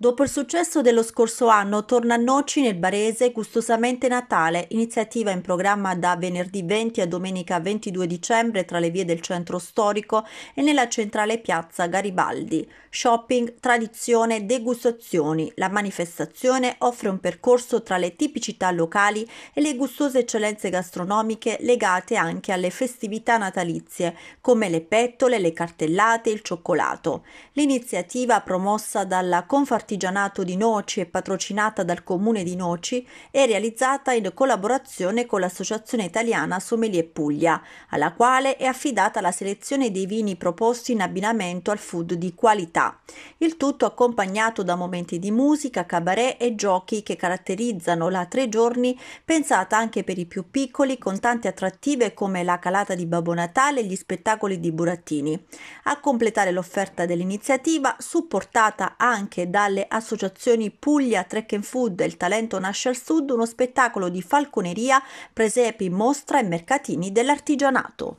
Dopo il successo dello scorso anno, torna a Noci nel Barese Gustosamente Natale, iniziativa in programma da venerdì 20 a domenica 22 dicembre tra le vie del centro storico e nella centrale piazza Garibaldi. Shopping, tradizione, degustazioni. La manifestazione offre un percorso tra le tipicità locali e le gustose eccellenze gastronomiche legate anche alle festività natalizie, come le pettole, le cartellate, il cioccolato. L'iniziativa promossa dalla Confartazione dell'artigianato di Noci e patrocinata dal comune di Noci, è realizzata in collaborazione con l'Associazione Italiana Sommelier Puglia, alla quale è affidata la selezione dei vini proposti in abbinamento al food di qualità. Il tutto accompagnato da momenti di musica, cabaret e giochi che caratterizzano la tre giorni pensata anche per i più piccoli con tante attrattive come la calata di Babbo Natale e gli spettacoli di burattini. A completare l'offerta dell'iniziativa, supportata anche dalle alle associazioni Puglia Trek and Food e Il Talento Nasce al Sud uno spettacolo di falconeria, presepi, mostra e mercatini dell'artigianato.